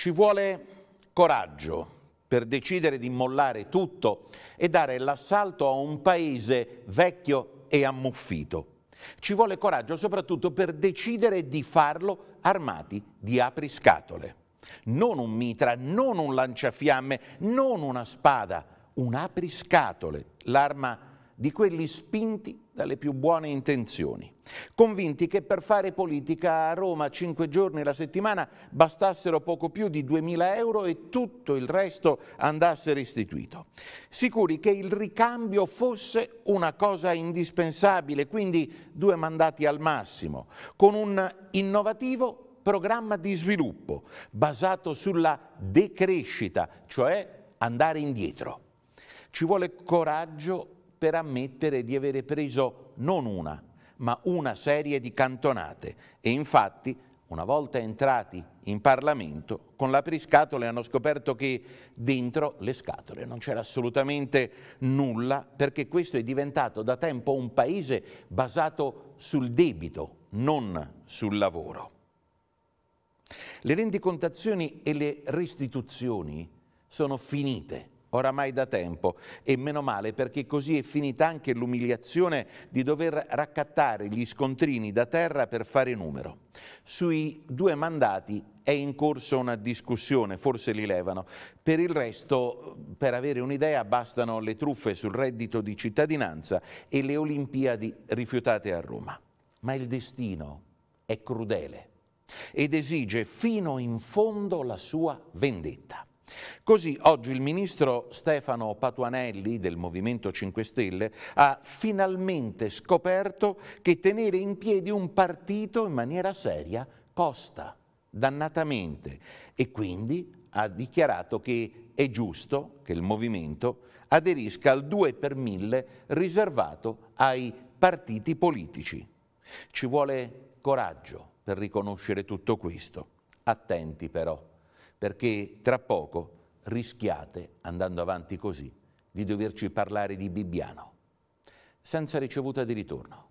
Ci vuole coraggio per decidere di mollare tutto e dare l'assalto a un paese vecchio e ammuffito. Ci vuole coraggio soprattutto per decidere di farlo armati di apriscatole. Non un mitra, non un lanciafiamme, non una spada, un apriscatole, l'arma di quelli spinti dalle più buone intenzioni, convinti che per fare politica a Roma cinque giorni alla settimana bastassero poco più di 2.000 euro e tutto il resto andasse restituito, sicuri che il ricambio fosse una cosa indispensabile, quindi due mandati al massimo, con un innovativo programma di sviluppo basato sulla decrescita, cioè andare indietro. Ci vuole coraggio per ammettere di avere preso non una, ma una serie di cantonate e infatti una volta entrati in Parlamento, con l'apriscatole hanno scoperto che dentro le scatole non c'era assolutamente nulla, perché questo è diventato da tempo un paese basato sul debito, non sul lavoro. Le rendicontazioni e le restituzioni sono finite oramai da tempo e meno male perché così è finita anche l'umiliazione di dover raccattare gli scontrini da terra per fare numero. Sui due mandati è in corso una discussione, forse li levano. Per il resto, per avere un'idea, bastano le truffe sul reddito di cittadinanza e le Olimpiadi rifiutate a Roma. Ma il destino è crudele ed esige fino in fondo la sua vendetta. Così oggi il ministro Stefano Patuanelli del Movimento 5 Stelle ha finalmente scoperto che tenere in piedi un partito in maniera seria costa dannatamente e quindi ha dichiarato che è giusto che il movimento aderisca al 2 per 1000 riservato ai partiti politici. Ci vuole coraggio per riconoscere tutto questo. Attenti però perché tra poco rischiate, andando avanti così, di doverci parlare di Bibbiano, senza ricevuta di ritorno.